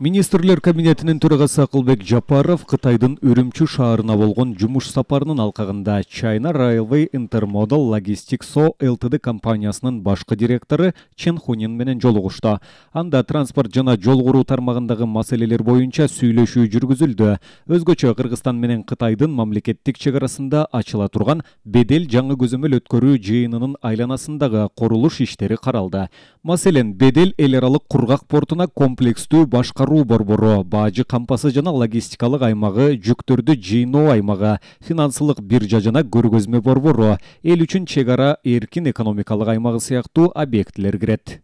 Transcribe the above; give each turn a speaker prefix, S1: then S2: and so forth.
S1: министрлер кабинетинин төрагасы акылбек жапаров Қытайдың үрүмчү шаарына болгон жумуш сапарының алқағында china railway intermodal logistics so ltd компаниясынын башқы директоры чен хунин менен жолугушту анда транспорт жана жол куруу тармағындағы маселелер бойынша сүйлөшүү жүргізілді. өзгөчө кыргызстан менен Қытайдың мамлекеттик чек арасында ачыла турган бедел жаңы көзөмөл өткөрүү жыйынынын айланасындагы курулуш иштери каралды маселен бедел эл аралык кургак портуна комплекстүү башкаруу басқаруу борбору бажы кампасы жана логистикалык аймағы, жүктөрдү жыйноо аймагы финансылык биржа жана көргөзмө борбору эл үчүн чек ара эркин экономикалык аймагы сыяктуу объектилер кирет